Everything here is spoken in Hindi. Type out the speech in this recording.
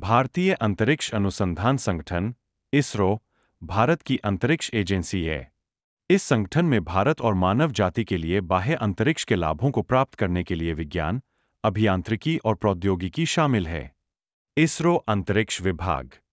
भारतीय अंतरिक्ष अनुसंधान संगठन इसरो भारत की अंतरिक्ष एजेंसी है इस संगठन में भारत और मानव जाति के लिए बाह्य अंतरिक्ष के लाभों को प्राप्त करने के लिए विज्ञान अभियांत्रिकी और प्रौद्योगिकी शामिल है इसरो अंतरिक्ष विभाग